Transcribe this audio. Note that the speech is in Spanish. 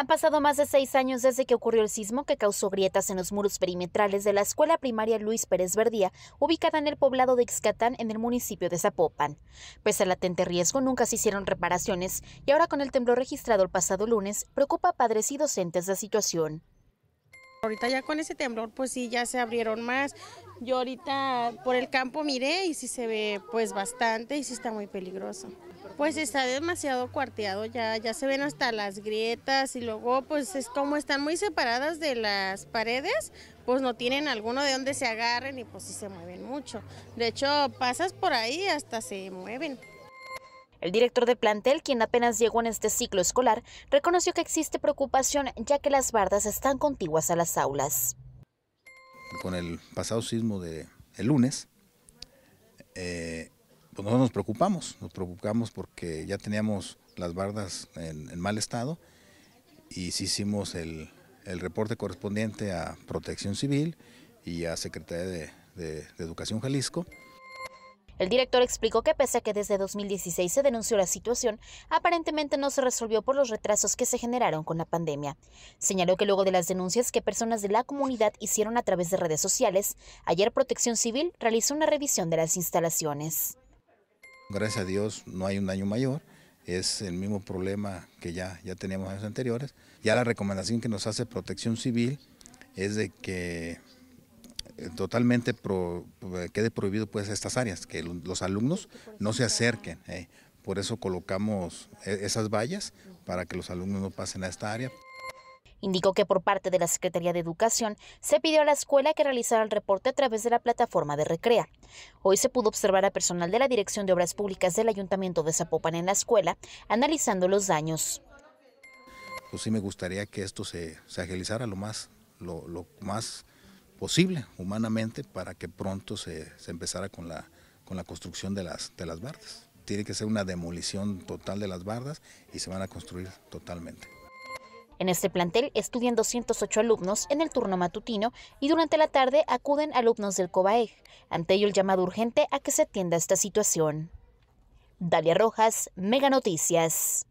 Han pasado más de seis años desde que ocurrió el sismo que causó grietas en los muros perimetrales de la escuela primaria Luis Pérez Verdía, ubicada en el poblado de Xcatán en el municipio de Zapopan. Pese al latente riesgo, nunca se hicieron reparaciones y ahora con el temblor registrado el pasado lunes, preocupa a padres y docentes la situación. Ahorita ya con ese temblor, pues sí, ya se abrieron más. Yo ahorita por el campo miré y sí se ve pues bastante y sí está muy peligroso pues está demasiado cuarteado, ya, ya se ven hasta las grietas y luego pues es como están muy separadas de las paredes, pues no tienen alguno de donde se agarren y pues sí se mueven mucho. De hecho, pasas por ahí hasta se mueven. El director de plantel, quien apenas llegó en este ciclo escolar, reconoció que existe preocupación ya que las bardas están contiguas a las aulas. Con el pasado sismo de el lunes, eh, pues nosotros nos preocupamos, nos preocupamos porque ya teníamos las bardas en, mal estado y sí hicimos el, reporte correspondiente a Protección Civil y a Secretaría de Educación Jalisco. El director explicó que pese a que desde 2016 se denunció la situación, aparentemente no se resolvió por los retrasos que se generaron con la pandemia. Señaló que luego de las denuncias que personas de la comunidad hicieron a través de redes sociales, ayer Protección Civil realizó una revisión de las instalaciones. Gracias a Dios no hay un daño mayor, es el mismo problema que ya, ya teníamos años anteriores. Ya la recomendación que nos hace Protección Civil es de que eh, totalmente eh, quede prohibido pues estas áreas, que los alumnos no se acerquen. Eh. Por eso colocamos esas vallas para que los alumnos no pasen a esta área. Indicó que por parte de la Secretaría de Educación se pidió a la escuela que realizara el reporte a través de la plataforma de Recrea. Hoy se pudo observar a personal de la Dirección de Obras Públicas del Ayuntamiento de Zapopan en la escuela analizando los daños. Pues sí me gustaría que esto se, se agilizara lo más, más posible humanamente para que pronto se, se empezara con la, con la construcción de las, de las bardas tiene que ser una demolición total de las bardas y se van a construir totalmente. En este plantel estudian 208 alumnos en el turno matutino y durante la tarde acuden alumnos del COBAEG. Ante ello el llamado urgente a que se atienda esta situación. Dalia Rojas, Mega Noticias.